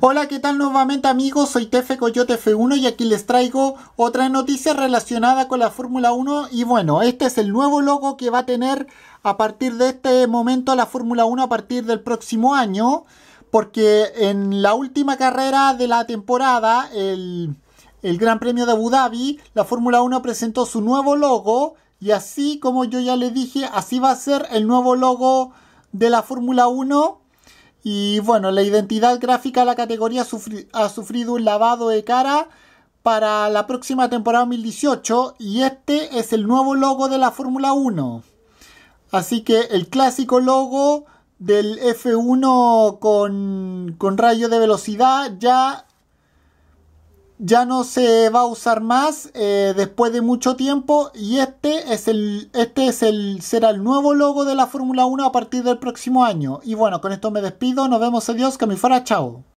Hola, ¿qué tal nuevamente amigos? Soy Tefe Coyote F1 y aquí les traigo otra noticia relacionada con la Fórmula 1 y bueno, este es el nuevo logo que va a tener a partir de este momento la Fórmula 1 a partir del próximo año porque en la última carrera de la temporada, el, Gran Premio de Abu Dhabi, la Fórmula 1 presentó su nuevo logo y así como yo ya le dije, así va a ser el nuevo logo de la Fórmula 1 y bueno, la identidad gráfica de la categoría ha sufrido un lavado de cara para la próxima temporada 2018 y este es el nuevo logo de la Fórmula 1. Así que el clásico logo del F1 con, con rayo de velocidad ya ya no se va a usar más eh, después de mucho tiempo y este es el este es el será el nuevo logo de la Fórmula 1 a partir del próximo año y bueno con esto me despido nos vemos adiós que me fuera chao